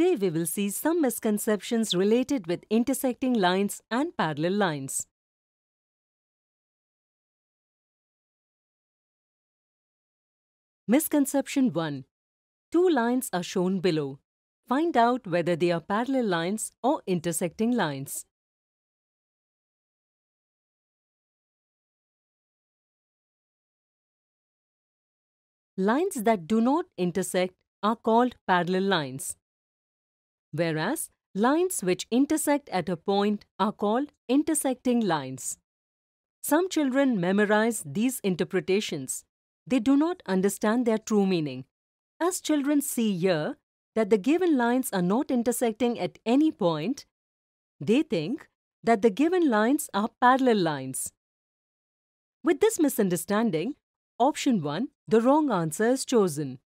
Today we will see some misconceptions related with intersecting lines and parallel lines. Misconception 1. Two lines are shown below. Find out whether they are parallel lines or intersecting lines. Lines that do not intersect are called parallel lines whereas lines which intersect at a point are called intersecting lines. Some children memorize these interpretations. They do not understand their true meaning. As children see here that the given lines are not intersecting at any point, they think that the given lines are parallel lines. With this misunderstanding, option 1, the wrong answer is chosen.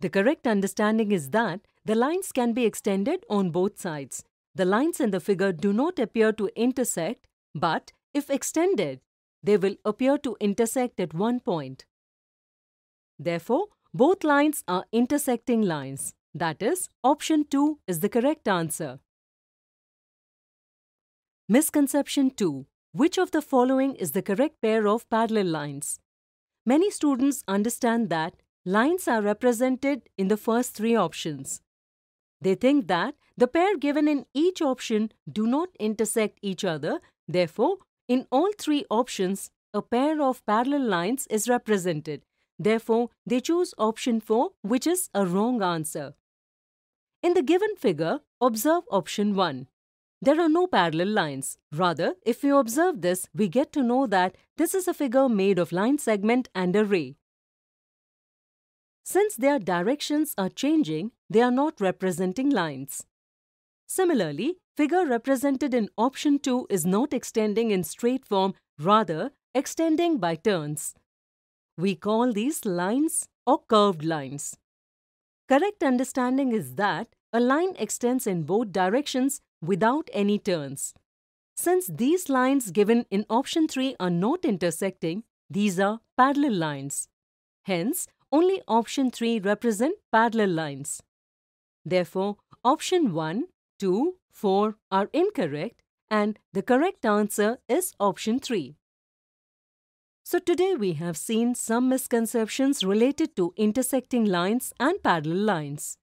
The correct understanding is that the lines can be extended on both sides. The lines in the figure do not appear to intersect, but if extended, they will appear to intersect at one point. Therefore, both lines are intersecting lines. That is, option 2 is the correct answer. Misconception 2. Which of the following is the correct pair of parallel lines? Many students understand that lines are represented in the first three options. They think that the pair given in each option do not intersect each other. Therefore, in all three options, a pair of parallel lines is represented. Therefore, they choose option 4, which is a wrong answer. In the given figure, observe option 1. There are no parallel lines. Rather, if we observe this, we get to know that this is a figure made of line segment and a ray. Since their directions are changing, they are not representing lines. Similarly, figure represented in option 2 is not extending in straight form, rather extending by turns. We call these lines or curved lines. Correct understanding is that a line extends in both directions without any turns. Since these lines given in option 3 are not intersecting, these are parallel lines. Hence, only option 3 represent parallel lines. Therefore, option 1, 2, 4 are incorrect and the correct answer is option 3. So today we have seen some misconceptions related to intersecting lines and parallel lines.